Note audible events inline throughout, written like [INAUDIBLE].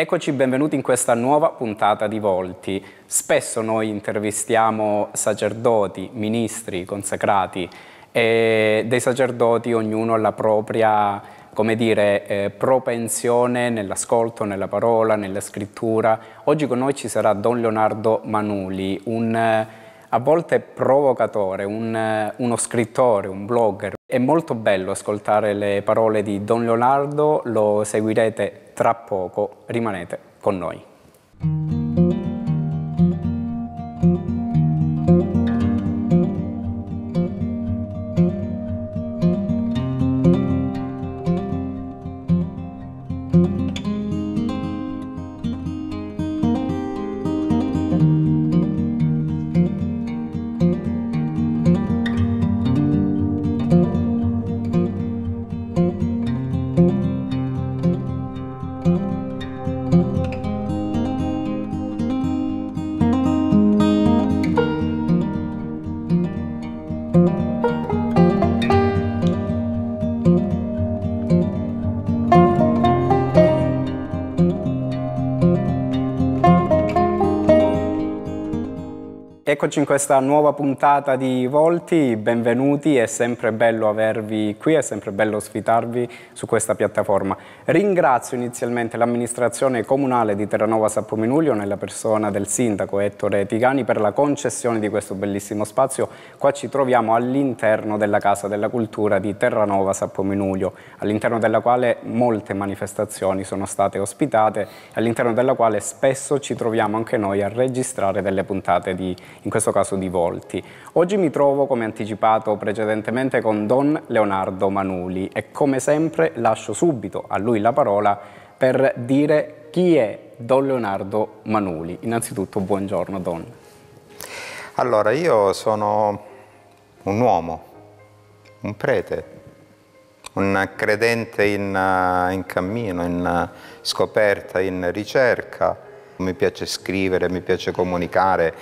Eccoci, benvenuti in questa nuova puntata di Volti. Spesso noi intervistiamo sacerdoti, ministri, consacrati e dei sacerdoti ognuno ha la propria come dire, eh, propensione nell'ascolto, nella parola, nella scrittura. Oggi con noi ci sarà Don Leonardo Manuli, un eh, a volte provocatore, un, eh, uno scrittore, un blogger. È molto bello ascoltare le parole di Don Leonardo, lo seguirete tra poco rimanete con noi. Eccoci in questa nuova puntata di Volti, benvenuti, è sempre bello avervi qui, è sempre bello ospitarvi su questa piattaforma. Ringrazio inizialmente l'amministrazione comunale di Terranova Sappo Minuglio nella persona del sindaco Ettore Tigani per la concessione di questo bellissimo spazio. Qua ci troviamo all'interno della Casa della Cultura di Terranova Sappo Minuglio, all'interno della quale molte manifestazioni sono state ospitate, all'interno della quale spesso ci troviamo anche noi a registrare delle puntate di in in questo caso di volti. Oggi mi trovo, come anticipato precedentemente, con Don Leonardo Manuli e come sempre lascio subito a lui la parola per dire chi è Don Leonardo Manuli. Innanzitutto buongiorno Don. Allora, io sono un uomo, un prete, un credente in, eh, in cammino, in eh, scoperta, in ricerca. Mi piace scrivere, mi piace comunicare,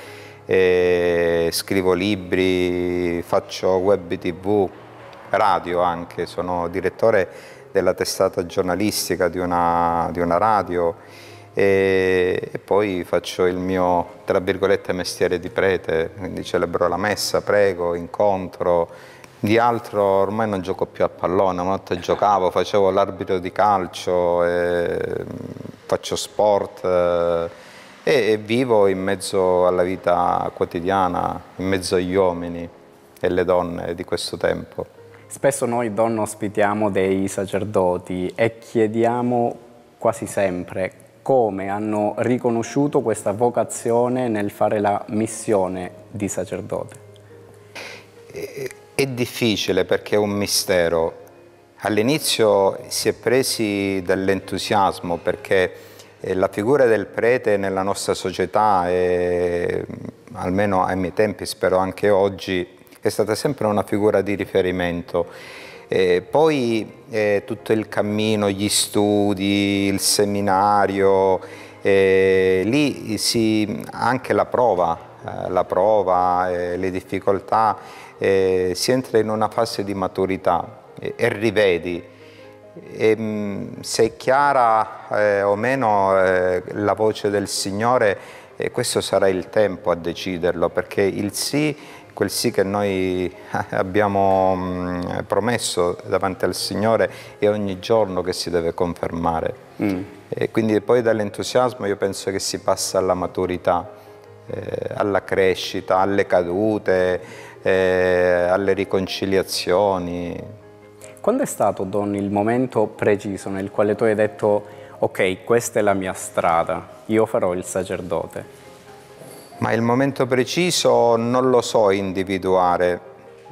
eh, scrivo libri, faccio web tv, radio anche, sono direttore della testata giornalistica di una, di una radio e, e, poi faccio il mio, tra virgolette, mestiere di prete, quindi celebro la messa, prego, incontro, di altro ormai non gioco più a pallone, una volta giocavo, facevo l'arbitro di calcio, eh, faccio sport. Eh, e vivo in mezzo alla vita quotidiana, in mezzo agli uomini e alle donne di questo tempo. Spesso noi donne ospitiamo dei sacerdoti e chiediamo quasi sempre come hanno riconosciuto questa vocazione nel fare la missione di sacerdote. È difficile perché è un mistero. All'inizio si è presi dall'entusiasmo perché la figura del prete nella nostra società, è, mm, almeno ai miei tempi, spero anche oggi, è stata sempre una figura di riferimento. E poi eh, tutto il cammino, gli studi, il seminario, eh, lì si, anche la prova, eh, la prova eh, le difficoltà, eh, si entra in una fase di maturità e rivedi e, ehm, se è chiara eh, o meno eh, la voce del Signore, eh, questo sarà il tempo a deciderlo, perché il sì, quel sì che noi eh, abbiamo mh, mm, promesso davanti al Signore, è ogni giorno che si deve confermare. Mm. E quindi poi dall'entusiasmo io penso che si passa alla maturità, eh, alla crescita, alle cadute, eh, alle riconciliazioni. Quando è stato, Don, il momento preciso nel quale tu hai detto ok, questa è la mia strada, io farò il sacerdote? Ma il momento preciso non lo so individuare.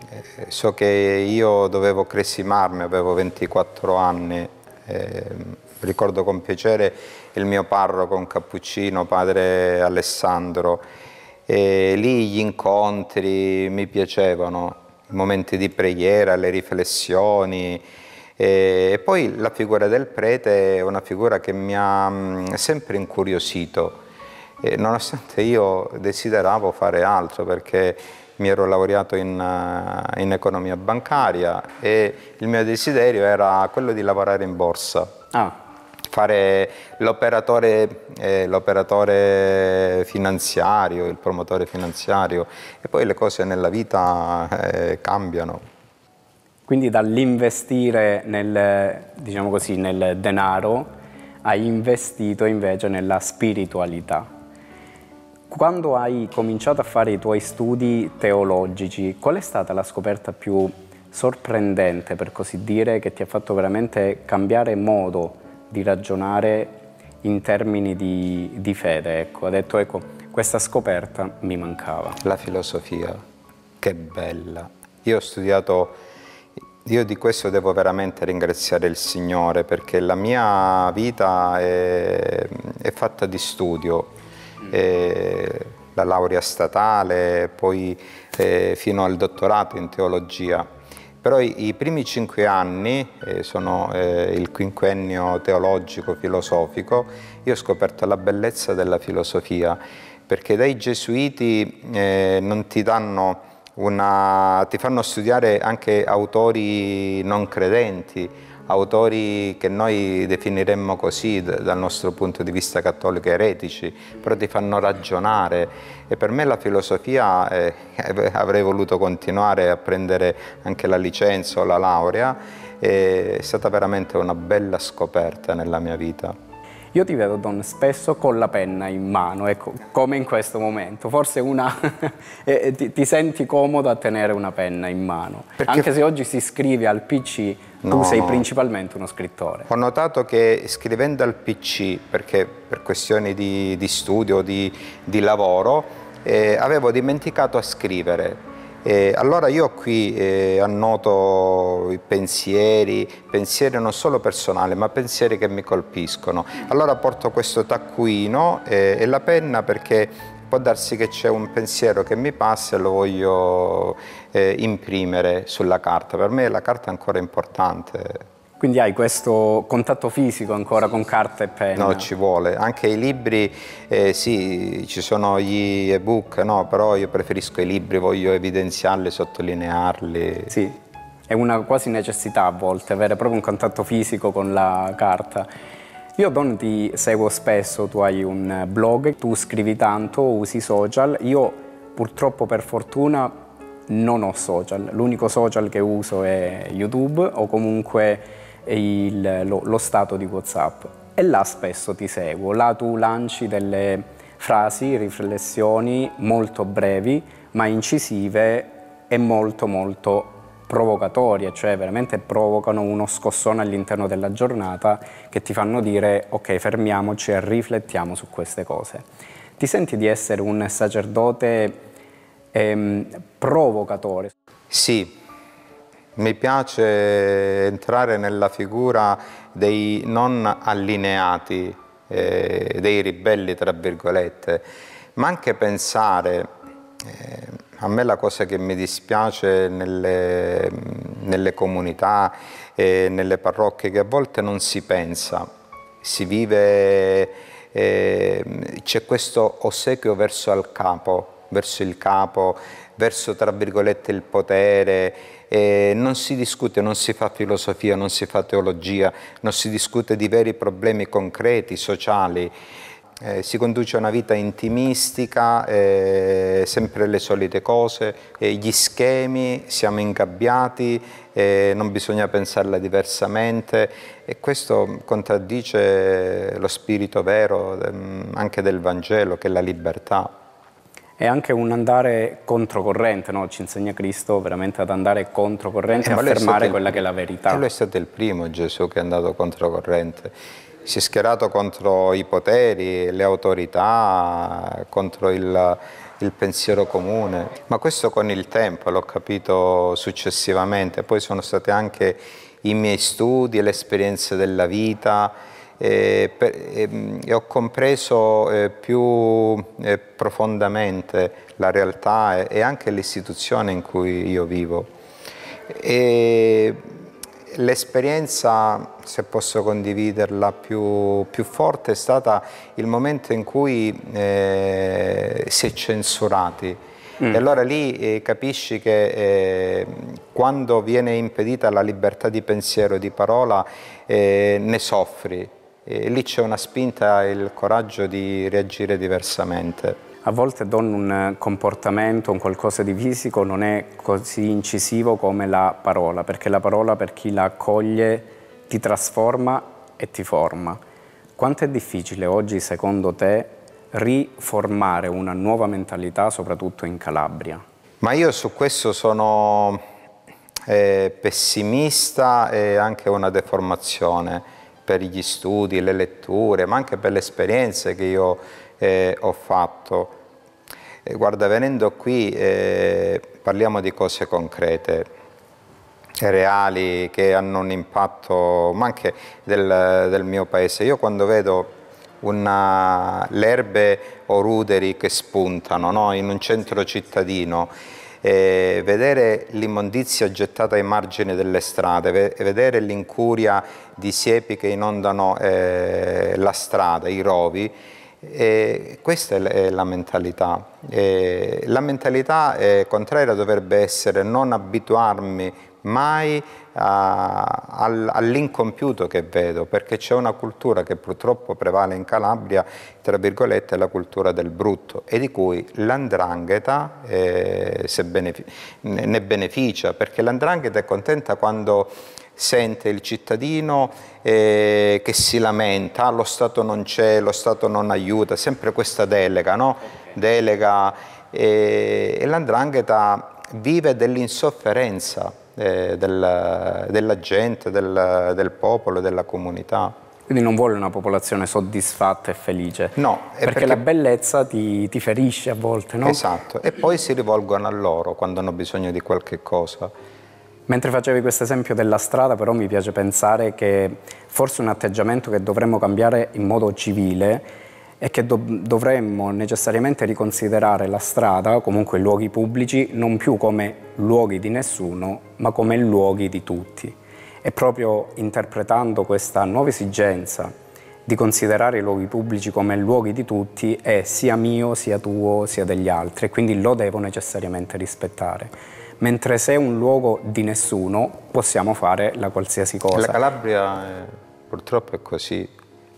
Eh, so che io dovevo cressimarmi, avevo 24 anni. Eh, ricordo con piacere il mio parroco, un cappuccino, padre Alessandro. E lì gli incontri mi piacevano i momenti di preghiera, le riflessioni. E poi la figura del prete è una figura che mi ha mm, sempre incuriosito, e nonostante io desideravo fare altro perché mi ero laureato in, eh, in, economia bancaria e il mio desiderio era quello di lavorare in borsa. Ah fare l'operatore, eh, l'operatore, finanziario, il promotore finanziario e poi le cose nella vita eh, cambiano. Quindi dall'investire nel, diciamo così, nel denaro hai investito invece nella spiritualità. Quando hai cominciato a fare i tuoi studi teologici, qual è stata la scoperta più sorprendente, per così dire, che ti ha fatto veramente cambiare modo di ragionare in termini di, di fede, ecco. ha detto ecco, questa scoperta mi mancava. La filosofia, che bella. Io ho studiato, io di questo devo veramente ringraziare il Signore perché la mia vita è, è fatta di studio. Mm. E, la laurea statale, poi eh, fino al dottorato in teologia però i, i primi cinque anni, eh, sono eh, il quinquennio teologico-filosofico, io ho scoperto la bellezza della filosofia, perché dai gesuiti eh, non ti danno una, ti fanno studiare anche autori non credenti, autori che noi definiremmo così dal nostro punto di vista cattolico eretici, però ti fanno ragionare e per me la filosofia eh, [LAUGHS] avrei voluto continuare a prendere anche la licenza o la laurea, è stata veramente una bella scoperta nella mia vita. Io ti vedo, Don, spesso con la penna in mano, ecco, come in questo momento. Forse una [LAUGHS] ti, ti, senti comodo a tenere una penna in mano. Perché Anche se oggi si scrive al PC, no, tu sei no. principalmente uno scrittore. Ho notato che scrivendo al PC, perché per questioni di, di studio, di, di lavoro, eh, avevo dimenticato a scrivere eh, allora io qui eh, annoto i pensieri, pensieri non solo personali, ma pensieri che mi colpiscono. Allora porto questo taccuino eh, e la penna perché può darsi che c'è un pensiero che mi passa e lo voglio eh, imprimere sulla carta. Per me la carta è ancora importante. Quindi hai questo contatto fisico ancora con carta e penna? No, ci vuole. Anche i libri, eh, sì, ci sono gli ebook, no, però io preferisco i libri, voglio evidenziarli, sottolinearli. Sì, è una quasi necessità a volte avere proprio un contatto fisico con la carta. Io Don ti seguo spesso, tu hai un blog, tu scrivi tanto, usi social, io purtroppo per fortuna non ho social, l'unico social che uso è YouTube o comunque il, lo, lo stato di WhatsApp. E là spesso ti seguo, là tu lanci delle frasi, riflessioni molto brevi ma incisive e molto molto provocatorie, cioè veramente provocano uno scossone all'interno della giornata che ti fanno dire ok fermiamoci e riflettiamo su queste cose. Ti senti di essere un sacerdote ehm, provocatore? Sì, mi piace entrare nella figura dei non allineati, eh, dei ribelli, tra virgolette, ma anche pensare, eh, a me la cosa che mi dispiace nelle, nelle comunità e nelle parrocchie, che a volte non si pensa, si vive, eh, c'è questo ossequio verso il capo, verso il capo, verso tra virgolette il potere, eh, non si discute, non si fa filosofia, non si fa teologia, non si discute di veri problemi concreti, sociali. Eh, si conduce una vita intimistica, eh, sempre le solite cose, eh, gli schemi, siamo ingabbiati, non bisogna pensarla diversamente e questo contraddice lo spirito vero ehm, anche del Vangelo che è la libertà è anche un andare controcorrente, no? ci insegna Cristo veramente ad andare controcorrente e eh, a affermare quella il, che è la verità. E lui è stato il primo Gesù che è andato controcorrente, si è schierato contro i poteri, le autorità, contro il, il pensiero comune, ma questo con il tempo l'ho capito successivamente, poi sono stati anche i miei studi, le esperienze della vita, e, eh, per, e, ehm, e ho compreso eh, più eh, profondamente la realtà e, e anche l'istituzione in cui io vivo. l'esperienza, se posso condividerla, più, più, forte è stata il momento in cui eh, si è censurati. Mm. E allora lì eh, capisci che eh, quando viene impedita la libertà di pensiero e di parola eh, ne soffri, e lì c'è una spinta e il coraggio di reagire diversamente. A volte don un comportamento, un qualcosa di fisico non è così incisivo come la parola, perché la parola per chi la accoglie ti trasforma e ti forma. Quanto è difficile oggi, secondo te, riformare una nuova mentalità, soprattutto in Calabria? Ma io su questo sono eh, pessimista e anche una deformazione per gli studi, le letture, ma anche per le esperienze che io eh, ho fatto. E guarda, venendo qui eh, parliamo di cose concrete, reali, che hanno un impatto, ma anche del, del mio paese. Io quando vedo una, le erbe o ruderi che spuntano no? in un centro cittadino, eh, vedere l'immondizia gettata ai margini delle strade, vedere l'incuria di siepi che inondano eh, la strada, i rovi, eh, questa è la mentalità. la mentalità eh, contraria dovrebbe essere non abituarmi mai all'incompiuto che vedo, perché c'è una cultura che purtroppo prevale in Calabria, tra virgolette, la cultura del brutto e di cui l'andrangheta eh, benefi ne beneficia, perché l'andrangheta è contenta quando sente il cittadino eh, che si lamenta, ah, lo Stato non c'è, lo Stato non aiuta, sempre questa delega, no? delega eh, e l'andrangheta vive dell'insofferenza eh, della, della, gente, del, del popolo, della comunità. Quindi non vuole una popolazione soddisfatta e felice. No. Perché, perché, la bellezza ti, ti, ferisce a volte, no? Esatto. E poi si rivolgono a loro quando hanno bisogno di qualche cosa. Mentre facevi questo esempio della strada, però mi piace pensare che forse un atteggiamento che dovremmo cambiare in modo civile è che do dovremmo necessariamente riconsiderare la strada, comunque i luoghi pubblici, non più come luoghi di nessuno, ma come luoghi di tutti. E proprio interpretando questa nuova esigenza di considerare i luoghi pubblici come luoghi di tutti è sia mio, sia tuo, sia degli altri, e quindi lo devo necessariamente rispettare mentre se è un luogo di nessuno possiamo fare la qualsiasi cosa. La Calabria eh, purtroppo è così,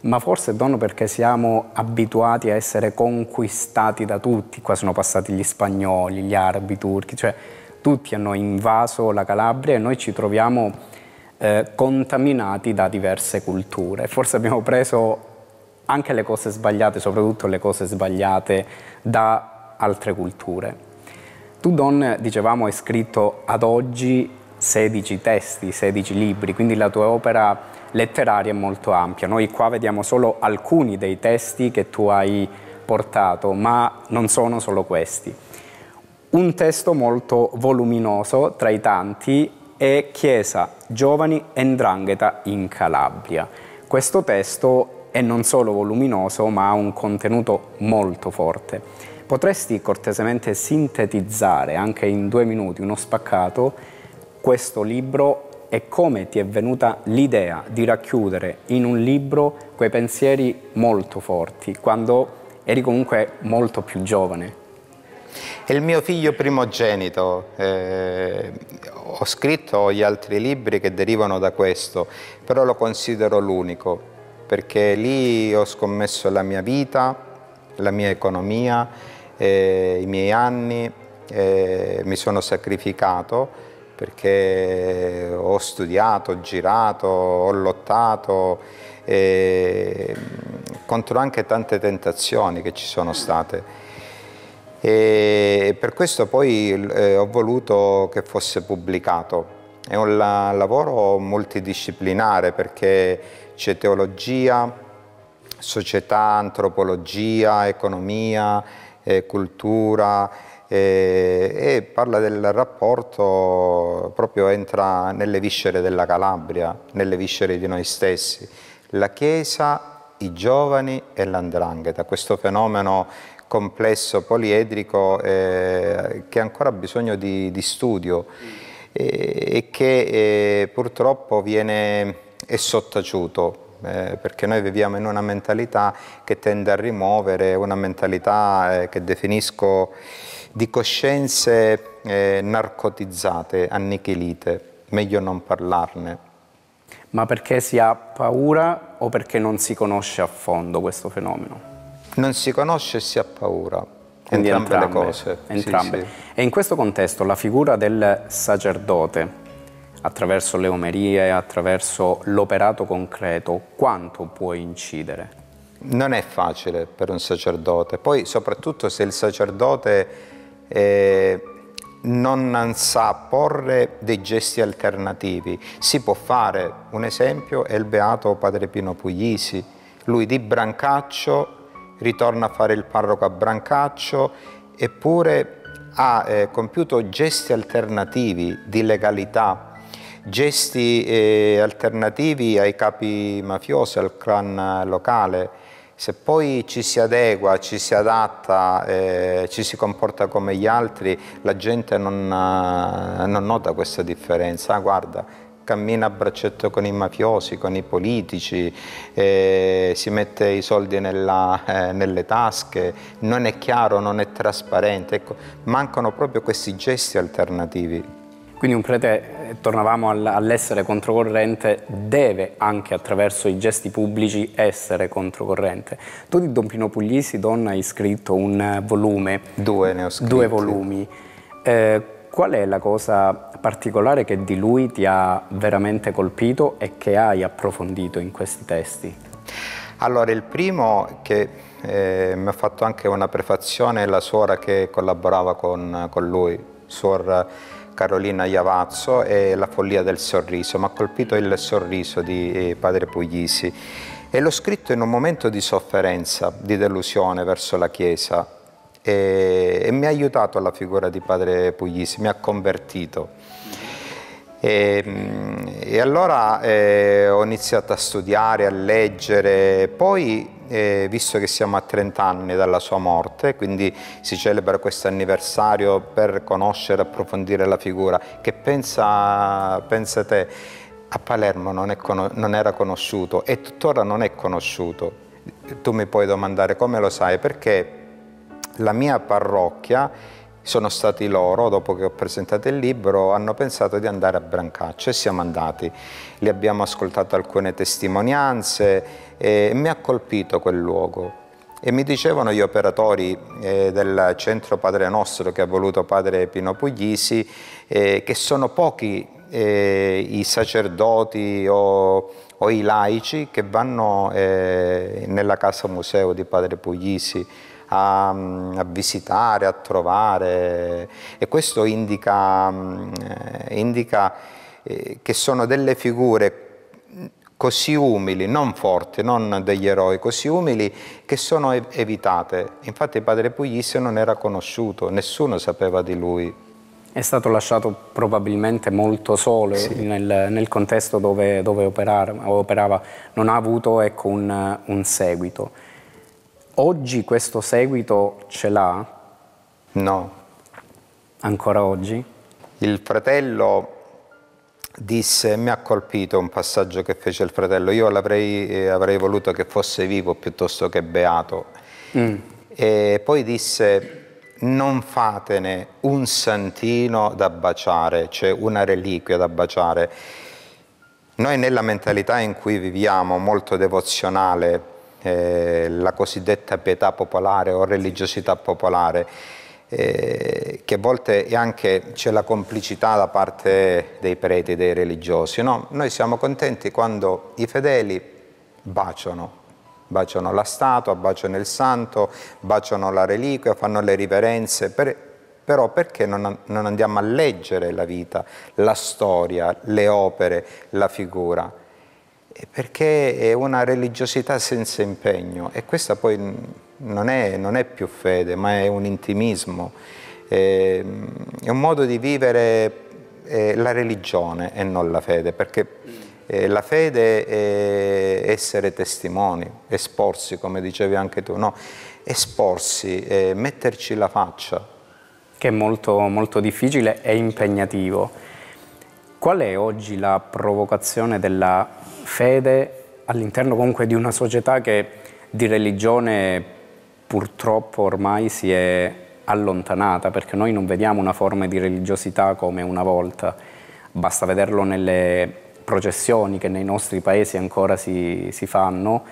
ma forse dono perché siamo abituati a essere conquistati da tutti, qua sono passati gli spagnoli, gli arabi, i turchi, cioè tutti hanno invaso la Calabria e noi ci troviamo eh, contaminati da diverse culture. Forse abbiamo preso anche le cose sbagliate, soprattutto le cose sbagliate da altre culture. Tu Don, dicevamo, hai scritto ad oggi 16 testi, 16 libri, quindi la tua opera letteraria è molto ampia. Noi qua vediamo solo alcuni dei testi che tu hai portato, ma non sono solo questi. Un testo molto voluminoso tra i tanti è Chiesa, Giovani e Ndrangheta in Calabria. Questo testo è non solo voluminoso, ma ha un contenuto molto forte. Potresti cortesemente sintetizzare anche in due minuti uno spaccato questo libro e come ti è venuta l'idea di racchiudere in un libro quei pensieri molto forti, quando eri comunque molto più giovane. È il mio figlio primogenito, eh, ho scritto gli altri libri che derivano da questo, però lo considero l'unico, perché lì ho scommesso la mia vita, la mia economia, eh, i miei anni, eh, mi sono sacrificato perché ho studiato, ho girato, ho lottato eh, contro anche tante tentazioni che ci sono state. E per questo poi eh, ho voluto che fosse pubblicato. È un la lavoro multidisciplinare perché c'è teologia, società, antropologia, economia, eh, cultura, e, e parla del rapporto, proprio entra nelle viscere della Calabria, nelle viscere di noi stessi. La Chiesa i giovani e l'andrangheta, questo fenomeno complesso, poliedrico, eh, che ancora ha bisogno di, di studio eh, e che eh, purtroppo viene, è sottaciuto, eh, perché noi viviamo in una mentalità che tende a rimuovere, una mentalità eh, che definisco di coscienze eh, narcotizzate, annichilite, meglio non parlarne. Ma perché si ha paura o perché non si conosce a fondo questo fenomeno? Non si conosce e si ha paura. entrambe, entrambe le cose. Entrambe. Sì, sì. E in questo contesto la figura del sacerdote, attraverso le omerie, attraverso l'operato concreto, quanto può incidere? Non è facile per un sacerdote, poi soprattutto se il sacerdote eh, non sa porre dei gesti alternativi. Si può fare, un esempio è il beato padre Pino Puglisi, lui di Brancaccio ritorna a fare il parroco a Brancaccio eppure ha eh, compiuto gesti alternativi di legalità, gesti eh, alternativi ai capi mafiosi, al clan locale, se poi ci si adegua, ci si adatta, eh, ci si comporta come gli altri, la gente non, eh, non nota questa differenza. Ah, guarda, cammina a braccetto con i mafiosi, con i politici, eh, si mette i soldi nella, eh, nelle tasche, non è chiaro, non è trasparente. Ecco, mancano proprio questi gesti alternativi. Quindi un prete tornavamo all'essere controcorrente, deve anche attraverso i gesti pubblici essere controcorrente. Tu di Don Pino Puglisi, donna, hai scritto un volume. Due ne ho scritti. Due volumi. Eh, qual è la cosa particolare che di lui ti ha veramente colpito e che hai approfondito in questi testi? Allora, il primo che eh, mi ha fatto anche una prefazione è la suora che collaborava con, con lui, suora... Carolina Iavazzo e La follia del sorriso, mi ha colpito il sorriso di eh, padre Puglisi e l'ho scritto in un momento di sofferenza, di delusione verso la Chiesa e, e mi ha aiutato la figura di padre Puglisi, mi ha convertito e, ehm, e allora eh, ho iniziato a studiare, a leggere, poi eh, visto che siamo a 30 anni dalla sua morte, quindi si celebra questo anniversario per conoscere, approfondire la figura, che pensa, pensa te, a Palermo non, con non era conosciuto e tuttora non è conosciuto. Tu mi puoi domandare come lo sai, perché la mia parrocchia sono stati loro, dopo che ho presentato il libro, hanno pensato di andare a Brancaccio e siamo andati. Li abbiamo ascoltato alcune testimonianze e mi ha colpito quel luogo. E mi dicevano gli operatori eh, del centro Padre Nostro che ha voluto Padre Pino Puglisi eh, che sono pochi eh, i sacerdoti o, o, i laici che vanno eh, nella casa museo di Padre Puglisi a, a visitare, a trovare e questo indica, mm, eh, indica eh, che sono delle figure così umili, non forti, non degli eroi, così umili che sono evitate. Infatti padre Puglisi non era conosciuto, nessuno sapeva di lui. È stato lasciato probabilmente molto solo sì. nel, nel, contesto dove, dove operare, operava, non ha avuto ecco, un, un seguito oggi questo seguito ce l'ha? No. Ancora oggi? Il fratello disse, mi ha colpito un passaggio che fece il fratello, io eh, avrei voluto che fosse vivo piuttosto che beato. Mm. E poi disse, non fatene un santino da baciare, cioè una reliquia da baciare. Noi nella mentalità in cui viviamo, molto devozionale, eh, la cosiddetta pietà popolare o religiosità popolare, eh, che a volte è anche c'è la complicità da parte dei preti, dei religiosi. No? Noi siamo contenti quando i fedeli baciano, baciano la statua, baciano il santo, baciano la reliquia, fanno le riverenze, per, però perché non, non andiamo a leggere la vita, la storia, le opere, la figura? perché è una religiosità senza impegno e questa poi non è, non è più fede, ma è un intimismo, è, ehm, è un modo di vivere eh, la religione e non la fede, perché eh, la fede è essere testimoni, esporsi, come dicevi anche tu, no? esporsi, eh, metterci la faccia. Che è molto, molto difficile e impegnativo. Qual è oggi la provocazione della fede all'interno comunque di una società che di religione purtroppo ormai si è allontanata perché noi non vediamo una forma di religiosità come una volta, basta vederlo nelle processioni che nei nostri paesi ancora si, si fanno,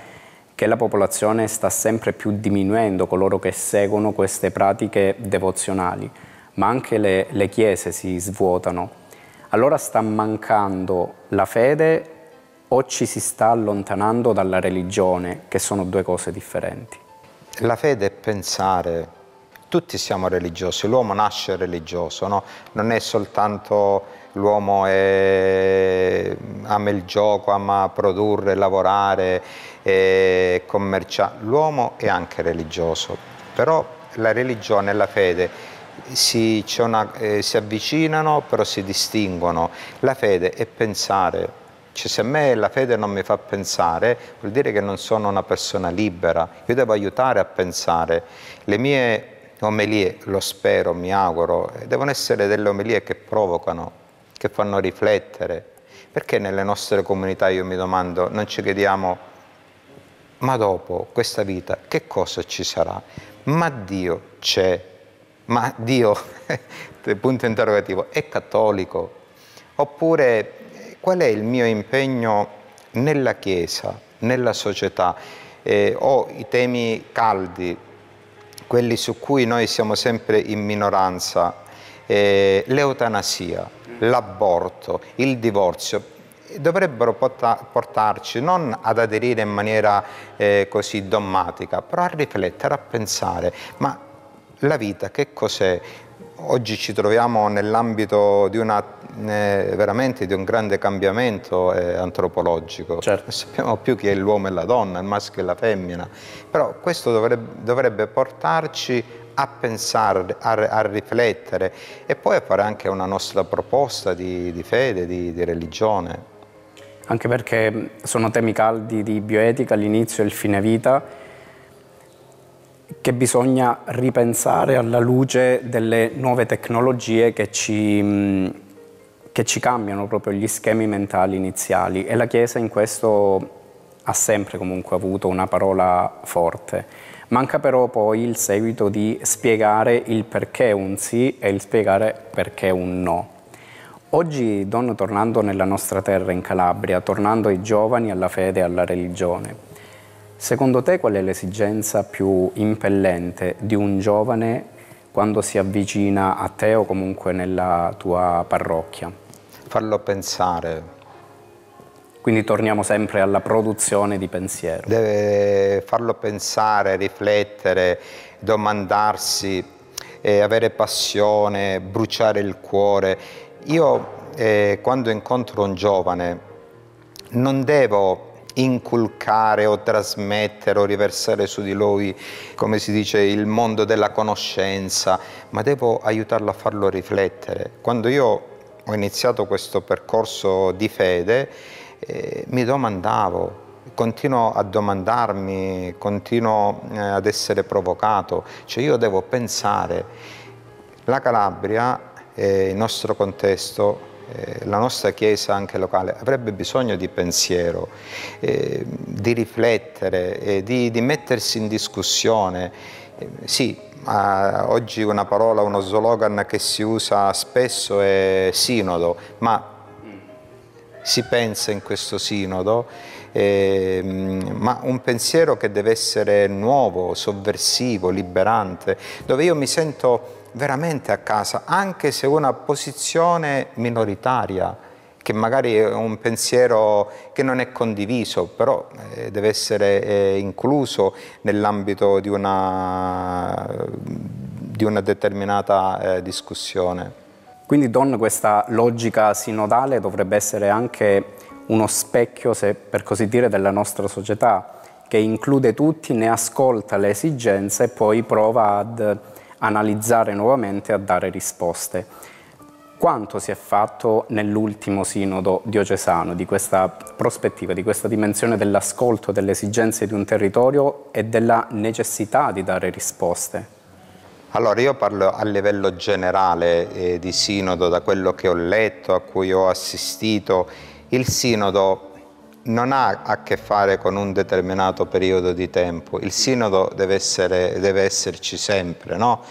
che la popolazione sta sempre più diminuendo coloro che seguono queste pratiche devozionali, ma anche le, le chiese si svuotano. Allora sta mancando la fede o ci si sta allontanando dalla religione, che sono due cose differenti? La fede è pensare, tutti siamo religiosi, l'uomo nasce religioso, no? non è soltanto l'uomo è... ama il gioco, ama produrre, lavorare, è commerciare, l'uomo è anche religioso, però la religione e la fede si, una, eh, si avvicinano però si distinguono, la fede è pensare, cioè, se a me la fede non mi fa pensare, vuol dire che non sono una persona libera. Io devo aiutare a pensare. Le mie omelie, lo spero, mi auguro, devono essere delle omelie che provocano, che fanno riflettere. Perché nelle nostre comunità, io mi domando, non ci chiediamo ma dopo questa vita che cosa ci sarà? Ma Dio c'è, ma Dio, [LAUGHS] punto interrogativo, è cattolico? Oppure qual è il mio impegno nella Chiesa, nella società? Eh, ho i temi caldi, quelli su cui noi siamo sempre in minoranza, eh, l'eutanasia, l'aborto, il divorzio, eh, dovrebbero portarci non ad aderire in maniera eh, così dogmatica, però a riflettere, a pensare, ma la vita che cos'è? oggi ci troviamo nell'ambito di una, veramente di un grande cambiamento eh, antropologico. Certo. Non sappiamo più chi è l'uomo e la donna, il maschio e la femmina, però questo dovrebbe, dovrebbe portarci a pensare, a, a, riflettere e poi a fare anche una nostra proposta di, di fede, di, di religione. Anche perché mm, sono temi caldi di bioetica all'inizio e il fine vita che bisogna ripensare alla luce delle nuove tecnologie che ci, mm, che ci cambiano proprio gli schemi mentali iniziali e la Chiesa in questo ha sempre comunque avuto una parola forte. Manca però poi il seguito di spiegare il perché un sì e il spiegare perché un no. Oggi, Don, tornando nella nostra terra in Calabria, tornando ai giovani alla fede e alla religione, Secondo te qual è l'esigenza più impellente di un giovane quando si avvicina a te o comunque nella tua parrocchia? Farlo pensare. Quindi torniamo sempre alla produzione di pensiero. Deve farlo pensare, riflettere, domandarsi, eh, avere passione, bruciare il cuore. Io eh, quando incontro un giovane non devo inculcare o trasmettere o riversare su di lui, come si dice, il mondo della conoscenza, ma devo aiutarlo a farlo riflettere. Quando io ho iniziato questo percorso di fede, eh, mi domandavo, continuo a domandarmi, continuo eh, ad essere provocato, cioè io devo pensare, la Calabria, eh, il nostro contesto, eh, la nostra Chiesa anche locale avrebbe bisogno di pensiero, eh, di riflettere, eh, di, di, mettersi in discussione. Eh, sì, oggi una parola, uno slogan che si usa spesso è sinodo, ma si pensa in questo sinodo, eh, ma un pensiero che deve essere nuovo, sovversivo, liberante, dove io mi sento veramente a casa, anche se una posizione minoritaria, che magari è un pensiero che non è condiviso, però eh, deve essere eh, incluso nell'ambito di una, di una determinata eh, discussione. Quindi Don questa logica sinodale dovrebbe essere anche uno specchio, se per così dire, della nostra società, che include tutti, ne ascolta le esigenze e poi prova ad analizzare nuovamente e a dare risposte. Quanto si è fatto nell'ultimo sinodo diocesano di questa prospettiva, di questa dimensione dell'ascolto delle esigenze di un territorio e della necessità di dare risposte? Allora io parlo a livello generale eh, di sinodo, da quello che ho letto, a cui ho assistito. Il sinodo non ha a che fare con un determinato periodo di tempo, il sinodo deve, essere, deve esserci sempre, no?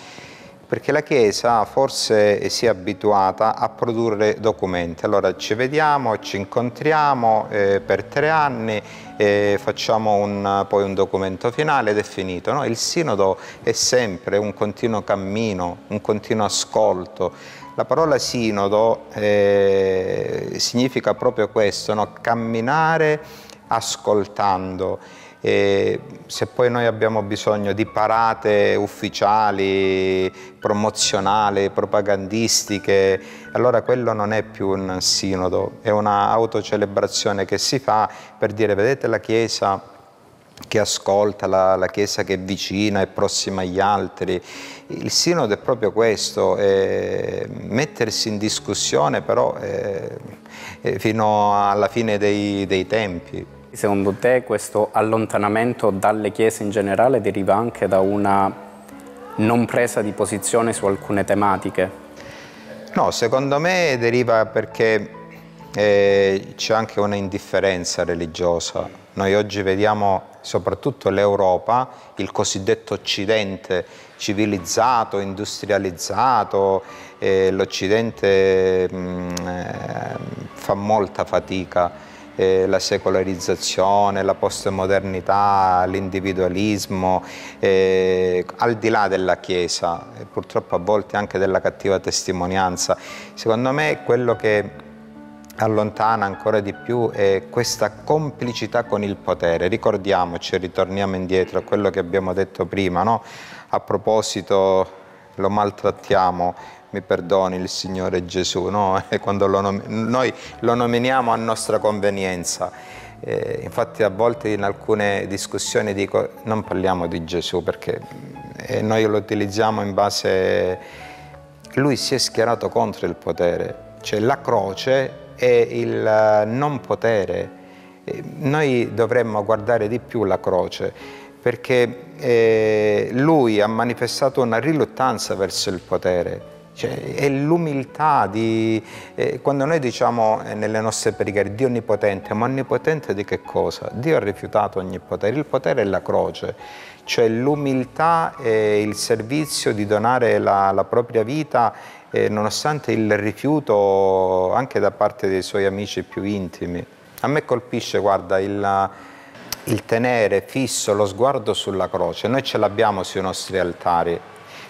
perché la Chiesa forse si è abituata a produrre documenti. Allora ci vediamo, ci incontriamo eh, per tre anni, eh, facciamo un, poi un documento finale ed è finito. No? Il sinodo è sempre un continuo cammino, un continuo ascolto la parola sinodo eh, significa proprio questo, no? camminare ascoltando. E se poi noi abbiamo bisogno di parate ufficiali, promozionali, propagandistiche, allora quello non è più un sinodo, è un'autocelebrazione che si fa per dire vedete la Chiesa che ascolta, la, la Chiesa che è vicina e prossima agli altri, il sinodo è proprio questo, eh, mettersi in discussione però eh, fino alla fine dei, dei tempi. Secondo te questo allontanamento dalle chiese in generale deriva anche da una non presa di posizione su alcune tematiche? No, secondo me deriva perché eh, c'è anche una indifferenza religiosa. Noi oggi vediamo soprattutto l'Europa, il cosiddetto Occidente, civilizzato, industrializzato, mm, eh, l'Occidente mh, fa molta fatica. Eh, la secolarizzazione, la postmodernità, l'individualismo, eh, al di là della Chiesa, purtroppo a volte anche della cattiva testimonianza. Secondo me quello che allontana ancora di più è questa complicità con il potere. Ricordiamoci, ritorniamo indietro a quello che abbiamo detto prima, no? a proposito lo maltrattiamo, mi perdoni il Signore Gesù, no? [LAUGHS] quando lo noi lo nominiamo a nostra convenienza. Eh, infatti a volte in alcune discussioni dico non parliamo di Gesù perché mm, noi lo utilizziamo in base... Lui si è schierato contro il potere, cioè la croce è il eh, non potere. Eh, noi dovremmo guardare di più la croce perché eh, lui ha manifestato una riluttanza verso il potere. Cioè, è l'umiltà di... Eh, quando noi diciamo eh, nelle nostre preghiere Dio onnipotente, ma onnipotente di che cosa? Dio ha rifiutato ogni potere, il potere è la croce, cioè l'umiltà e il servizio di donare la, la propria vita eh, nonostante il rifiuto anche da parte dei suoi amici più intimi. A me colpisce, guarda, il il tenere fisso lo sguardo sulla croce. Noi ce l'abbiamo sui nostri altari.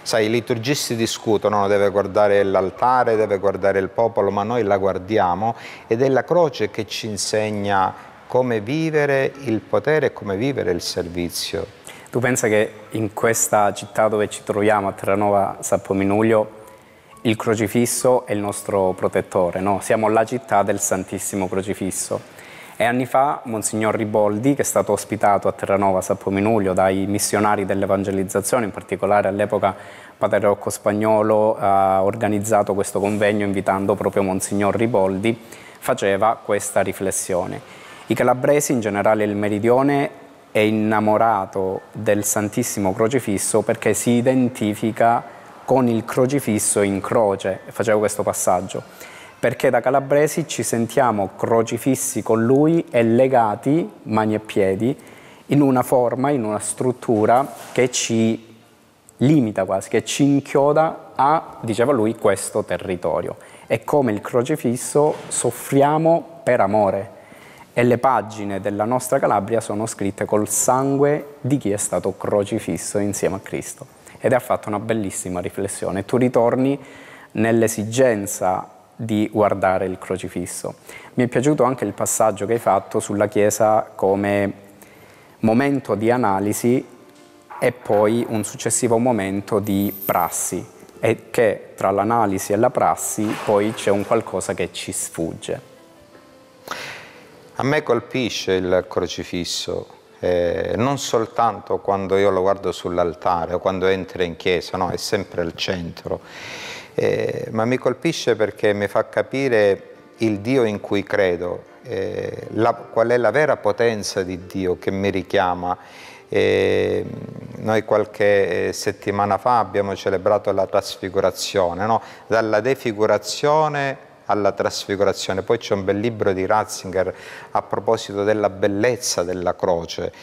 Sai, i liturgisti discutono, deve guardare l'altare, deve guardare il popolo, ma noi la guardiamo ed è la croce che ci insegna come vivere il potere e come vivere il servizio. Tu pensa che in questa città dove ci troviamo, a Terranova Sappo il crocifisso è il nostro protettore, no? Siamo la città del Santissimo Crocifisso. E anni fa Monsignor Riboldi, che è stato ospitato a Terranova Sappominuglio dai missionari dell'evangelizzazione, in particolare all'epoca Padre Rocco Spagnolo ha organizzato questo convegno invitando proprio Monsignor Riboldi, faceva questa riflessione. I calabresi, in generale il meridione, è innamorato del Santissimo Crocifisso perché si identifica con il crocifisso in croce. Facevo questo passaggio perché da calabresi ci sentiamo crocifissi con lui e legati, mani e piedi, in una forma, in una struttura che ci limita quasi, che ci inchioda a, diceva lui, questo territorio. E come il crocifisso soffriamo per amore. E le pagine della nostra Calabria sono scritte col sangue di chi è stato crocifisso insieme a Cristo. Ed ha fatto una bellissima riflessione. Tu ritorni nell'esigenza di guardare il crocifisso. Mi è piaciuto anche il passaggio che hai fatto sulla Chiesa come momento di analisi e poi un successivo momento di prassi e che tra l'analisi e la prassi poi c'è un qualcosa che ci sfugge. A me colpisce il crocifisso, eh, non soltanto quando io lo guardo sull'altare o quando entro in chiesa, no, è sempre al centro eh, ma mi colpisce perché mi fa capire il Dio in cui credo, eh, la, qual è la vera potenza di Dio che mi richiama. Eh, noi qualche eh, settimana fa abbiamo celebrato la trasfigurazione, no? dalla defigurazione alla trasfigurazione. Poi c'è un bel libro di Ratzinger a proposito della bellezza della croce,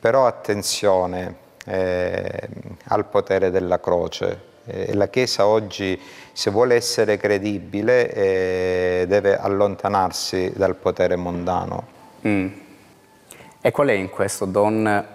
però attenzione eh, al potere della croce, eh, la Chiesa oggi, se vuole essere credibile, eh, deve allontanarsi dal potere mondano. Mm. E qual è in questo, Don,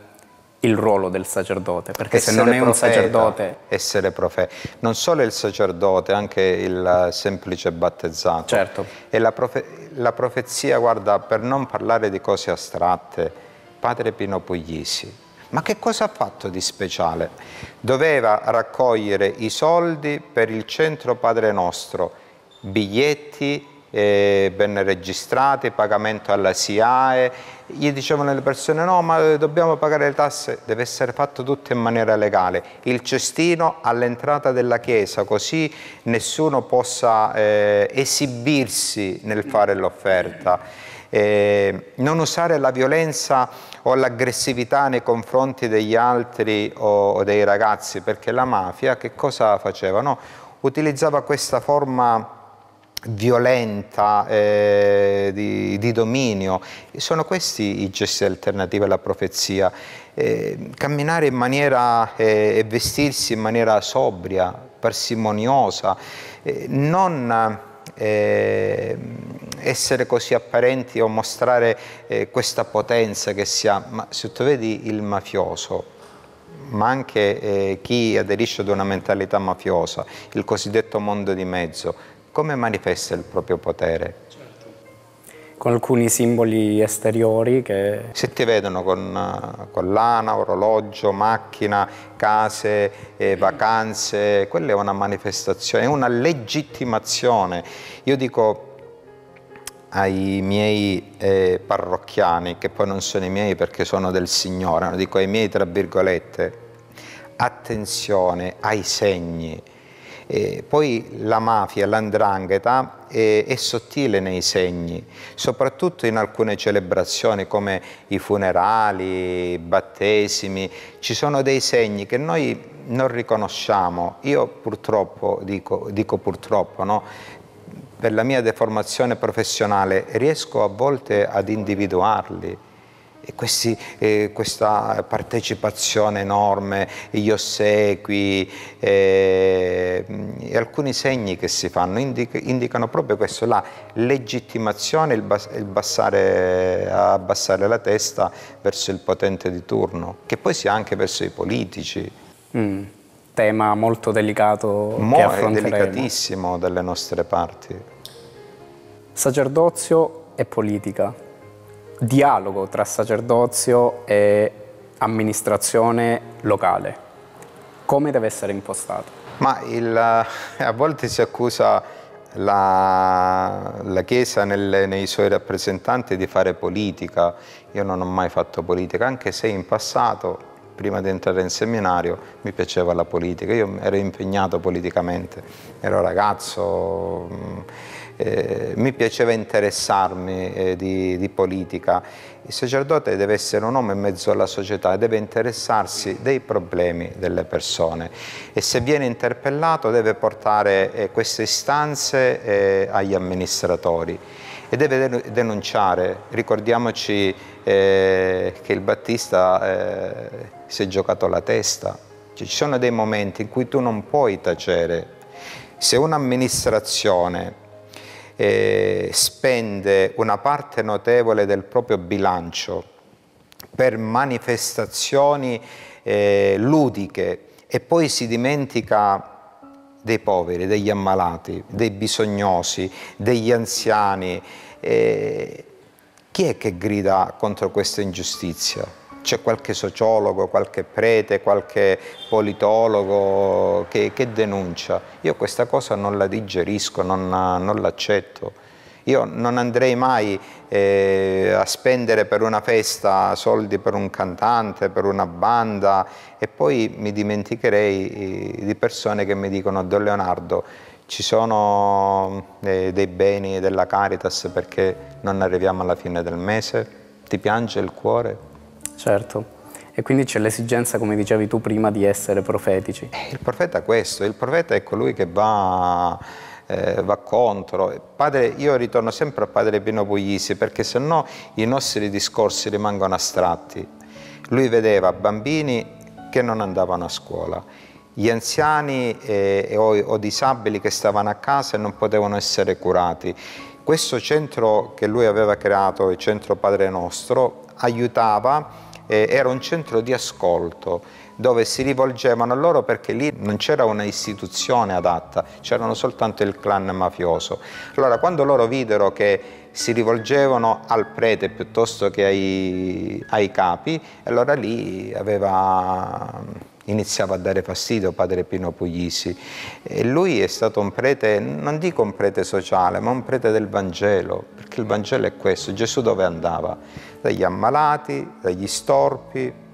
il ruolo del sacerdote? Perché essere se non è un sacerdote... Essere profeta. Non solo il sacerdote, anche il semplice battezzato. Certo. E la, profe la profezia, guarda, per non parlare di cose astratte, Padre Pino Puglisi, ma che cosa ha fatto di speciale? Doveva raccogliere i soldi per il centro Padre Nostro, biglietti eh, ben registrati, pagamento alla SIAE. Gli dicevano le persone no ma dobbiamo pagare le tasse, deve essere fatto tutto in maniera legale. Il cestino all'entrata della chiesa così nessuno possa eh, esibirsi nel fare l'offerta. Eh, non usare la violenza o l'aggressività nei confronti degli altri o, o dei ragazzi, perché la mafia che cosa faceva? No? Utilizzava questa forma violenta eh, di, di, dominio. Sono questi i gesti alternativi alla profezia. Eh, camminare in maniera eh, e vestirsi in maniera sobria, parsimoniosa, eh, non eh, essere così apparenti o mostrare eh, questa potenza che si ha, ma se tu vedi il mafioso, ma anche eh, chi aderisce ad una mentalità mafiosa, il cosiddetto mondo di mezzo, come manifesta il proprio potere? con alcuni simboli esteriori che... Se ti vedono con collana, orologio, macchina, case, eh, vacanze, quella è una manifestazione, è una legittimazione. Io dico ai miei eh, parrocchiani, che poi non sono i miei perché sono del Signore, dico ai miei tra virgolette, attenzione ai segni, eh, poi la mafia, l'andrangheta eh, è sottile nei segni, soprattutto in alcune celebrazioni come i funerali, i battesimi, ci sono dei segni che noi non riconosciamo. Io purtroppo, dico, dico purtroppo, no? per la mia deformazione professionale riesco a volte ad individuarli questi, eh, questa partecipazione enorme, gli ossequi eh, e alcuni segni che si fanno indic indicano proprio questo, la legittimazione, il, bas il bassare, abbassare la testa verso il potente di turno, che poi sia anche verso i politici. Mm, tema molto delicato Mo che affronteremo. delicatissimo dalle nostre parti. Sacerdozio e politica dialogo tra sacerdozio e amministrazione locale, come deve essere impostato? Ma il, eh, a volte si accusa la, la Chiesa nel, nei suoi rappresentanti di fare politica. Io non ho mai fatto politica, anche se in passato prima di entrare in seminario mi piaceva la politica, io ero impegnato politicamente, ero ragazzo, mm, eh, mi piaceva interessarmi eh, di, di, politica. Il sacerdote deve essere un uomo in mezzo alla società deve interessarsi dei problemi delle persone e se viene interpellato deve portare eh, queste istanze eh, agli amministratori e deve denunciare. Ricordiamoci eh, che il Battista eh, si è giocato la testa. Cioè, ci sono dei momenti in cui tu non puoi tacere. Se un'amministrazione eh, spende una parte notevole del proprio bilancio per manifestazioni eh, ludiche e poi si dimentica dei poveri, degli ammalati, dei bisognosi, degli anziani. Eh, chi è che grida contro questa ingiustizia? c'è qualche sociologo, qualche prete, qualche politologo che, che, denuncia. Io questa cosa non la digerisco, non, non l'accetto. Io non andrei mai eh, a spendere per una festa soldi per un cantante, per una banda e poi mi dimenticherei eh, di persone che mi dicono Don Leonardo ci sono eh, dei beni della Caritas perché non arriviamo alla fine del mese? Ti piange il cuore? Certo. E quindi c'è l'esigenza, come dicevi tu prima, di essere profetici. Eh, il profeta è questo, il profeta è colui che va, eh, va contro. Padre, io ritorno sempre a Padre Pino Puglisi perché sennò i nostri discorsi rimangono astratti. Lui vedeva bambini che non andavano a scuola, gli anziani eh, o, o disabili che stavano a casa e non potevano essere curati. Questo centro che lui aveva creato, il centro Padre Nostro, aiutava eh, era un centro di ascolto dove si rivolgevano a loro perché lì non c'era una istituzione adatta, c'erano soltanto il clan mafioso. Allora quando loro videro che si rivolgevano al prete piuttosto che ai, ai capi, allora lì aveva, iniziava a dare fastidio padre Pino Puglisi. E lui è stato un prete, non dico un prete sociale, ma un prete del Vangelo, perché il Vangelo è questo, Gesù dove andava? dagli ammalati, dagli storpi,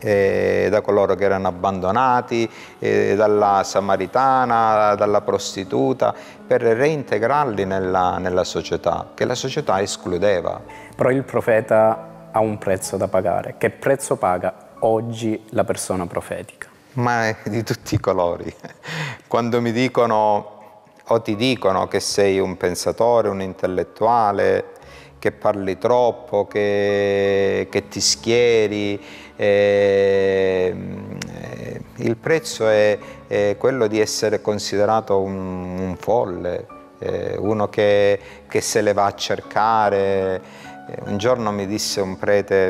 eh, da coloro che erano abbandonati, eh, dalla samaritana, dalla prostituta, per reintegrarli nella, nella società, che la società escludeva. Però il profeta ha un prezzo da pagare. Che prezzo paga oggi la persona profetica? Ma è di tutti i colori. Quando mi dicono o ti dicono che sei un pensatore, un intellettuale, che parli troppo, che, che ti schieri. Ehm, eh, il prezzo è, è, quello di essere considerato un, un folle, eh, uno che, che, se le va a cercare. Eh, un giorno mi disse un prete,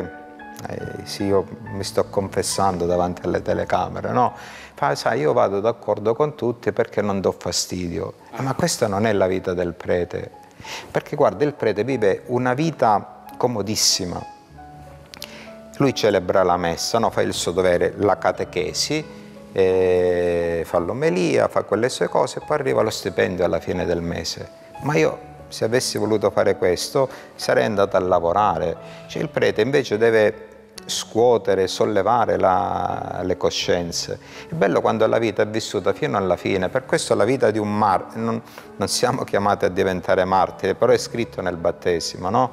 eh, sì, io mi sto confessando davanti alle telecamere, no? Fa, sai, io vado d'accordo con tutti perché non do fastidio. Ah. Ma questa non è la vita del prete. Perché guarda, il prete vive una vita comodissima. Lui celebra la messa, no? fa il suo dovere, la catechesi, fa l'omelia, fa quelle sue cose e poi arriva lo stipendio alla fine del mese. Ma io se avessi voluto fare questo sarei andato a lavorare. Cioè, il prete invece deve scuotere, sollevare la, le coscienze. È bello quando la vita è vissuta fino alla fine, per questo la vita di un martire, non, non, siamo chiamati a diventare martire, però è scritto nel battesimo, no?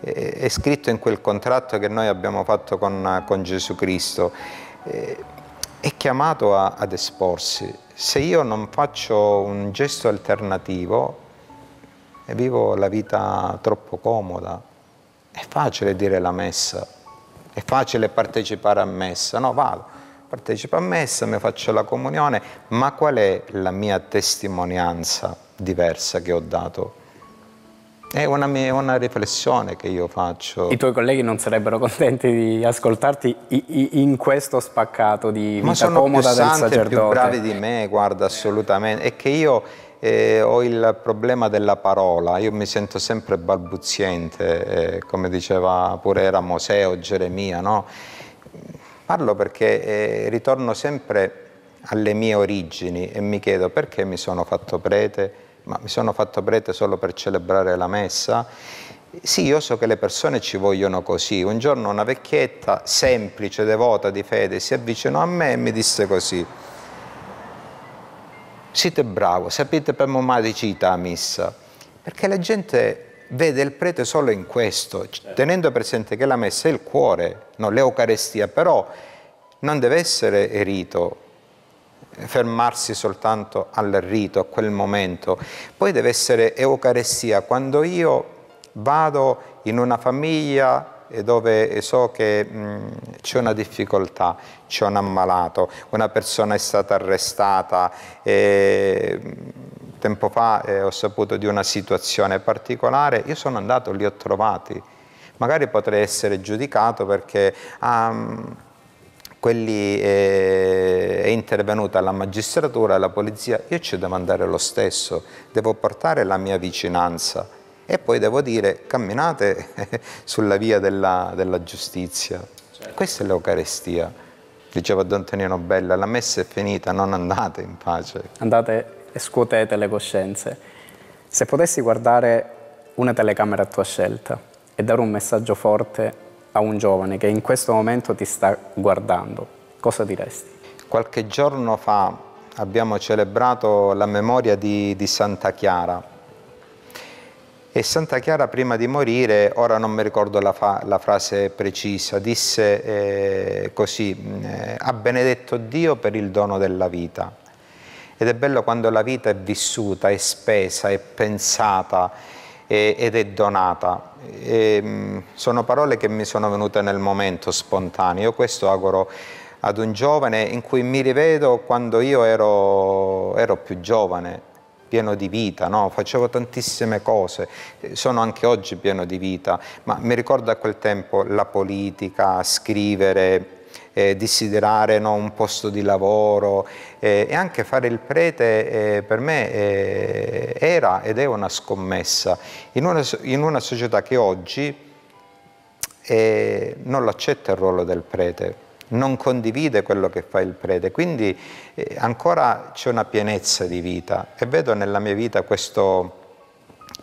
è, è, scritto in quel contratto che noi abbiamo fatto con, con Gesù Cristo. È chiamato a, ad esporsi. Se io non faccio un gesto alternativo, vivo la vita troppo comoda. È facile dire la messa, è facile partecipare a messa, no vado, partecipo a messa, mi faccio la comunione, ma qual è la mia testimonianza diversa che ho dato? È una, mia, una riflessione che io faccio. I tuoi colleghi non sarebbero contenti di ascoltarti in questo spaccato di vita ma sono comoda del sacerdote. sono più bravi di me, guarda, assolutamente. È che io eh, ho il problema della parola, io mi sento sempre balbuziente, eh, come diceva pure Mosè o Geremia, no? Parlo perché eh, ritorno sempre alle mie origini e mi chiedo perché mi sono fatto prete, ma mi sono fatto prete solo per celebrare la messa? Sì, io so che le persone ci vogliono così. Un giorno una vecchietta semplice, devota di fede, si avvicinò a me e mi disse così, siete bravo, sapete per mamma recita a messa, perché la gente vede il prete solo in questo, certo. tenendo presente che la messa è il cuore, non l'Eucarestia, però non deve essere rito, fermarsi soltanto al rito, a quel momento. Poi deve essere Eucarestia, quando io vado in una famiglia e dove so che c'è una difficoltà, c'è un ammalato, una persona è stata arrestata. E, tempo fa eh, ho saputo di una situazione particolare, io sono andato, li ho trovati. Magari potrei essere giudicato perché um, quelli eh, è intervenuta la magistratura, la polizia, io ci devo andare lo stesso, devo portare la mia vicinanza e poi devo dire, camminate [LAUGHS] sulla via della, della giustizia. Certo. Questa è l'Eucarestia. Diceva Don Tonino Bella, la messa è finita, non andate in pace. Andate e scuotete le coscienze. Se potessi guardare una telecamera a tua scelta e dare un messaggio forte a un giovane che in questo momento ti sta guardando, cosa diresti? Qualche giorno fa abbiamo celebrato la memoria di, di Santa Chiara, e Santa Chiara prima di morire, ora non mi ricordo la, fa, la frase precisa, disse eh, così, mm, eh, ha benedetto Dio per il dono della vita. Ed è bello quando la vita è vissuta, è spesa, è pensata è, ed è donata. E, mm, sono parole che mi sono venute nel momento spontaneo. questo auguro ad un giovane in cui mi rivedo quando io ero, ero più giovane, pieno di vita, no? facevo tantissime cose, eh, sono anche oggi pieno di vita, ma mi ricordo a quel tempo la politica, scrivere, eh, desiderare no, un posto di lavoro eh, e anche fare il prete eh, per me eh, era ed è una scommessa in una, in una società che oggi eh, non l'accetta il ruolo del prete non condivide quello che fa il prete, quindi eh, ancora c'è una pienezza di vita e vedo nella mia vita questo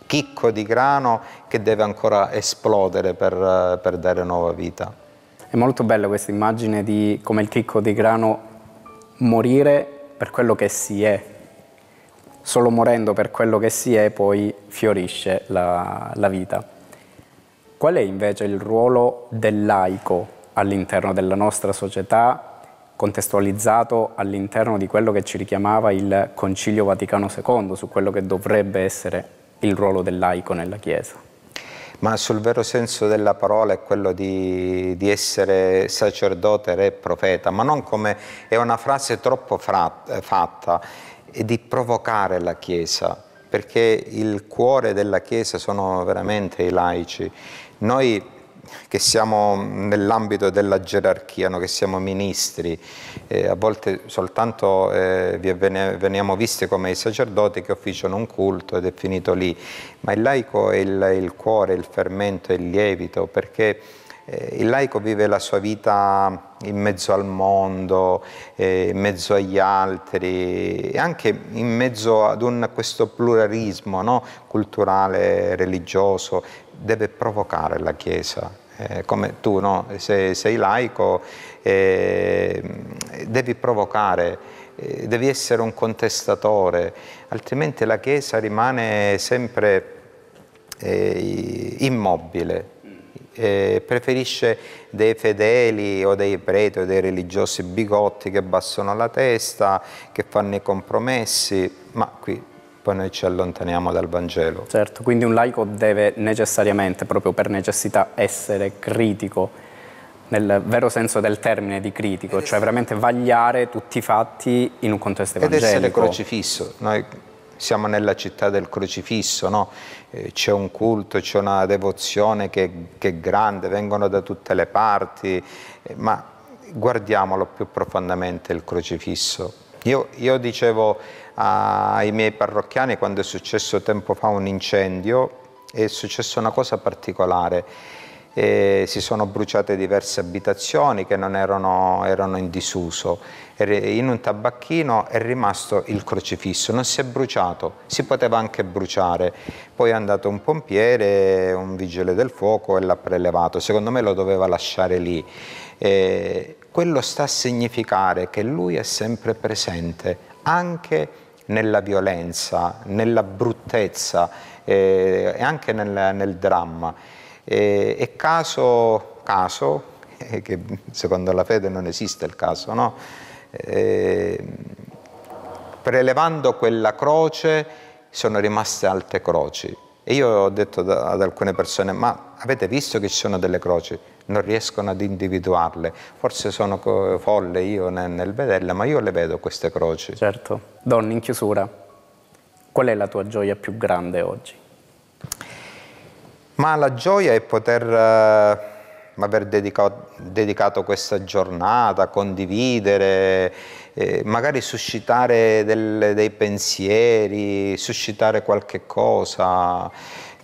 chicco di grano che deve ancora esplodere per, eh, per dare nuova vita. È molto bella questa immagine di come il chicco di grano morire per quello che si è, solo morendo per quello che si è poi fiorisce la, la vita. Qual è invece il ruolo del laico all'interno della nostra società, contestualizzato all'interno di quello che ci richiamava il Concilio Vaticano II su quello che dovrebbe essere il ruolo del laico nella Chiesa. Ma sul vero senso della parola è quello di, di essere sacerdote, re, profeta, ma non come è una frase troppo frat, eh, fatta, è di provocare la Chiesa, perché il cuore della Chiesa sono veramente i laici. Noi che siamo nell'ambito della gerarchia, no? che siamo ministri, eh, a volte soltanto eh, veniamo visti come i sacerdoti che officiano un culto ed è finito lì, ma il laico è il, il cuore, il fermento, il lievito, perché eh, il laico vive la sua vita in mezzo al mondo, eh, in mezzo agli altri, e anche in mezzo ad un, questo pluralismo no? culturale, religioso, deve provocare la Chiesa. Eh, come tu, no? Se, sei laico, eh, devi provocare, eh, devi essere un contestatore, altrimenti la Chiesa rimane sempre eh, immobile. Eh, preferisce dei fedeli o dei preti o dei religiosi bigotti che abbassano la testa, che fanno i compromessi, ma qui poi noi ci allontaniamo dal Vangelo. Certo, quindi un laico deve necessariamente, proprio per necessità, essere critico nel vero senso del termine di critico, cioè veramente vagliare tutti i fatti in un contesto evangelico. Ed essere crocifisso. Noi siamo nella città del crocifisso, no? Eh, c'è un culto, c'è una devozione che, che, è grande, vengono da tutte le parti, eh, ma guardiamolo più profondamente il crocifisso. Io, io dicevo ai miei parrocchiani quando è successo tempo fa un incendio, è successa una cosa particolare. E si sono bruciate diverse abitazioni che non erano, erano, in disuso. In un tabacchino è rimasto il crocifisso, non si è bruciato, si poteva anche bruciare. Poi è andato un pompiere, un vigile del fuoco e l'ha prelevato. Secondo me lo doveva lasciare lì. E quello sta a significare che lui è sempre presente, anche nella violenza, nella bruttezza eh, e anche nel, nel dramma. E, e caso, caso, [LAUGHS] che secondo la fede non esiste il caso, no? E, prelevando quella croce sono rimaste alte croci. E io ho detto ad alcune persone, ma avete visto che ci sono delle croci? non riescono ad individuarle. Forse sono folle io nel vederle, ma io le vedo queste croci. Certo. Donna, in chiusura, qual è la tua gioia più grande oggi? Ma la gioia è poter uh, aver dedicato, dedicato, questa giornata, condividere, eh, magari suscitare del, dei pensieri, suscitare qualche cosa,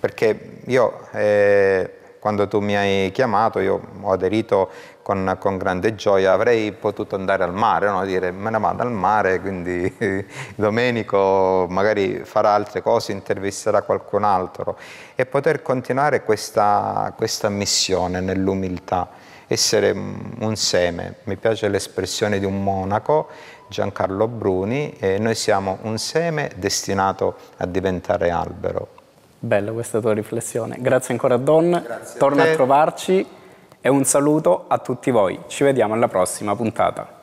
perché io... Eh, quando tu mi hai chiamato io ho aderito con, con grande gioia, avrei potuto andare al mare, no? dire me ne vado al mare, quindi [LAUGHS] Domenico magari farà altre cose, intervisterà qualcun altro e poter continuare questa, questa missione nell'umiltà, essere un seme, mi piace l'espressione di un monaco, Giancarlo Bruni, e noi siamo un seme destinato a diventare albero. Bella questa tua riflessione. Grazie ancora Don, Grazie torna a, a trovarci e un saluto a tutti voi. Ci vediamo alla prossima puntata.